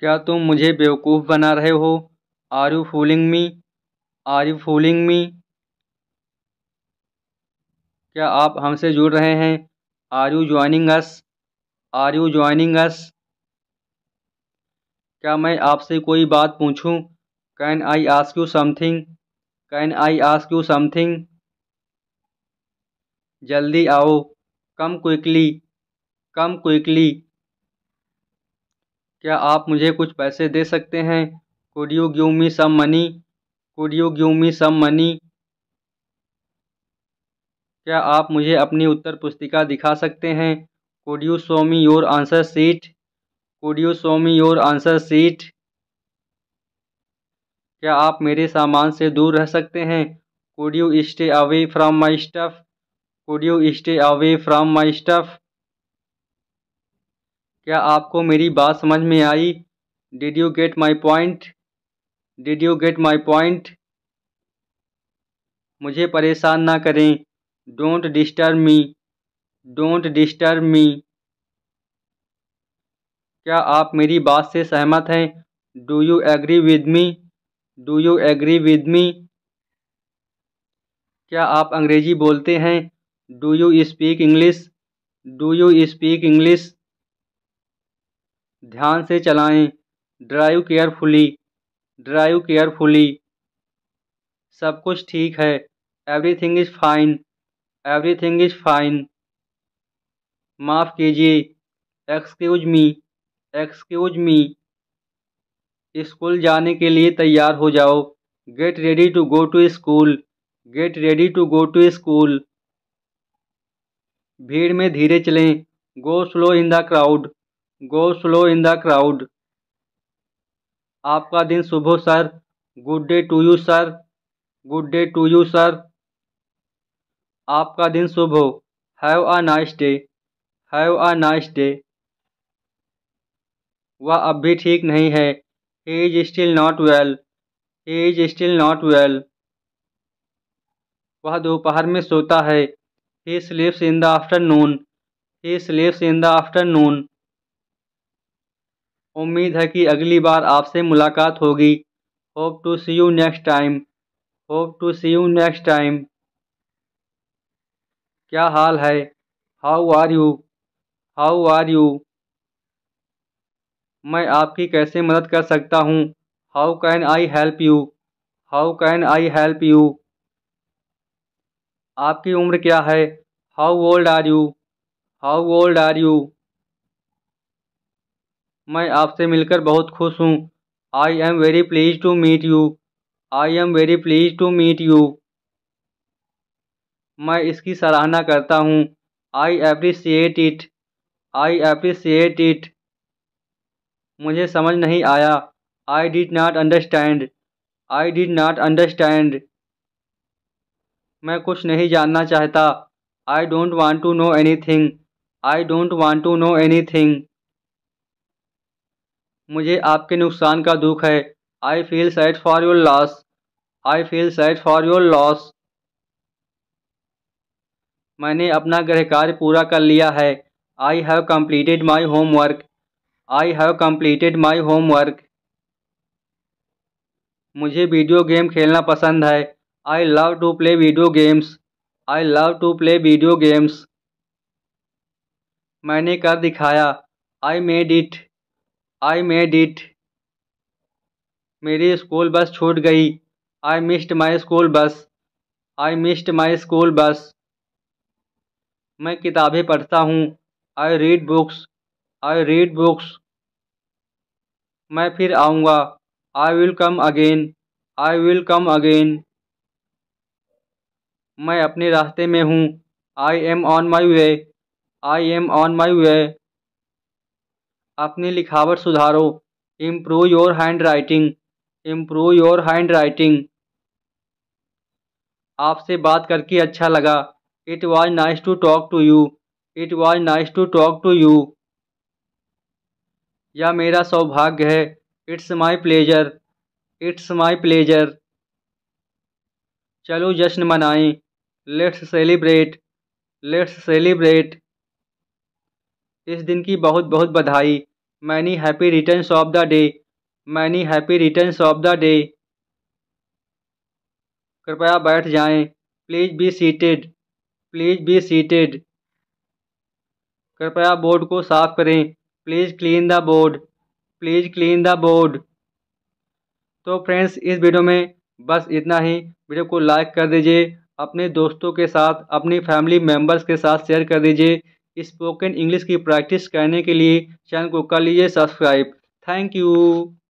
क्या तुम मुझे बेवकूफ़ बना रहे हो are you fooling me are you fooling me क्या आप हमसे जुड़ रहे हैं are you joining us are you joining us क्या मैं आपसे कोई बात पूछूं? Can I ask you something can I ask you something जल्दी आओ कम क्विकली कम क्विकली क्या आप मुझे कुछ पैसे दे सकते हैं could you you me some money could you you me some money क्या आप मुझे अपनी उत्तर पुस्तिका दिखा सकते हैं could you show me your answer sheet could you show me your answer sheet क्या आप मेरे सामान से दूर रह सकते हैं could you stay away from my stuff could you stay away from my stuff क्या आपको मेरी बात समझ में आई did you get my point did you get my point मुझे परेशान ना करें don't disturb me don't disturb me क्या आप मेरी बात से सहमत हैं do you agree with me do you agree with me क्या आप अंग्रेजी बोलते हैं do you speak English do you speak English ध्यान से चलाएं ड्राइव केयरफुली ड्राइव केयरफुली सब कुछ ठीक है everything is fine everything is fine माफ़ कीजिए excuse me excuse me school जाने के लिए तैयार हो जाओ get ready to go to school get ready to go to school भीड़ में धीरे चलें go slow in the crowd go slow in the crowd आपका दिन शुभ हो sir good day to you sir good day to you sir आपका दिन शुभ हो have a nice day have a nice day वह अब भी ठीक नहीं है he is still not well he is still not well वह दोपहर में सोता है he sleeps in the afternoon he sleeps in the afternoon उम्मीद है कि अगली बार आपसे मुलाकात होगी hope to see you next time hope to see you next time क्या हाल है how are you how are you मैं आपकी कैसे मदद कर सकता हूँ how can I help you how can I help you आपकी उम्र क्या है how old are you how old are you मैं आपसे मिलकर बहुत खुश हूँ I am very please to meet you I am very please to meet you मैं इसकी सराहना करता हूँ I appreciate it I appreciate it मुझे समझ नहीं आया I did not understand I did not understand मैं कुछ नहीं जानना चाहता I don't want to know anything I don't want to know anything मुझे आपके नुकसान का दुख है I feel sad for your loss I feel sad for your loss मैंने अपना गृह कार्य पूरा कर लिया है I have completed my homework I have completed my homework मुझे वीडियो गेम खेलना पसंद है I love to play video games I love to play video games मैंने कर दिखाया I made it I made it मेरी स्कूल बस छूट गई I missed my school bus I missed my school bus मैं किताबें पढ़ता हूँ I read books I read books मैं फिर आऊँगा I will come again I will come again मैं अपने रास्ते में हूँ I am on my way I am on my way अपनी लिखावट सुधारो improve your handwriting improve your handwriting आपसे बात करके अच्छा लगा it was nice to talk to you it was nice to talk to you यह मेरा सौभाग्य है it's my pleasure it's my pleasure चलो जश्न मनाएं लेट्स सेलिब्रेट लेट्स सेलिब्रेट इस दिन की बहुत बहुत बधाई many happy returns of the day many happy returns of the day कृपया बैठ जाएं please be seated please be seated कृपया बोर्ड को साफ करें please clean the board please clean the board तो फ्रेंड्स इस वीडियो में बस इतना ही वीडियो को लाइक कर दीजिए अपने दोस्तों के साथ अपनी फैमिली मेम्बर्स के साथ शेयर कर दीजिए स्पोकन इंग्लिश की प्रैक्टिस करने के लिए चैनल को कर लीजिए सब्सक्राइब थैंक यू